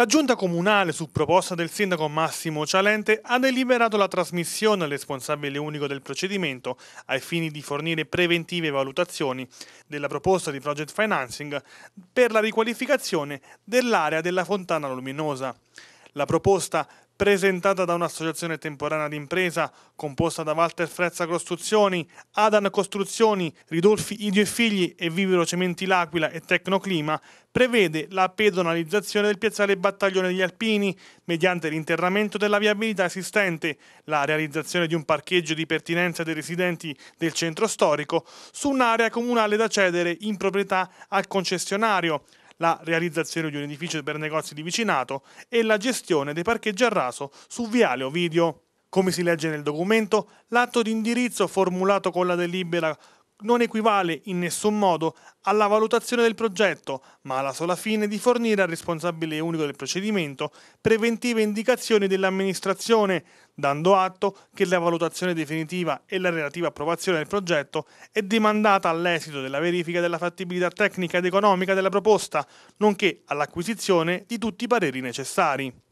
La giunta comunale, su proposta del sindaco Massimo Cialente, ha deliberato la trasmissione al responsabile unico del procedimento ai fini di fornire preventive valutazioni della proposta di project financing per la riqualificazione dell'area della Fontana Luminosa. La proposta presentata da un'associazione temporanea d'impresa composta da Walter Frezza Costruzioni, Adan Costruzioni, Ridolfi Idio e Figli e Vivero Cementi L'Aquila e Tecnoclima, prevede la pedonalizzazione del piazzale Battaglione degli Alpini mediante l'interramento della viabilità esistente, la realizzazione di un parcheggio di pertinenza dei residenti del centro storico su un'area comunale da cedere in proprietà al concessionario, la realizzazione di un edificio per negozi di vicinato e la gestione dei parcheggi a raso su Viale Ovidio. Come si legge nel documento, l'atto di indirizzo formulato con la delibera non equivale in nessun modo alla valutazione del progetto, ma alla sola fine di fornire al responsabile unico del procedimento preventive indicazioni dell'amministrazione, dando atto che la valutazione definitiva e la relativa approvazione del progetto è demandata all'esito della verifica della fattibilità tecnica ed economica della proposta, nonché all'acquisizione di tutti i pareri necessari.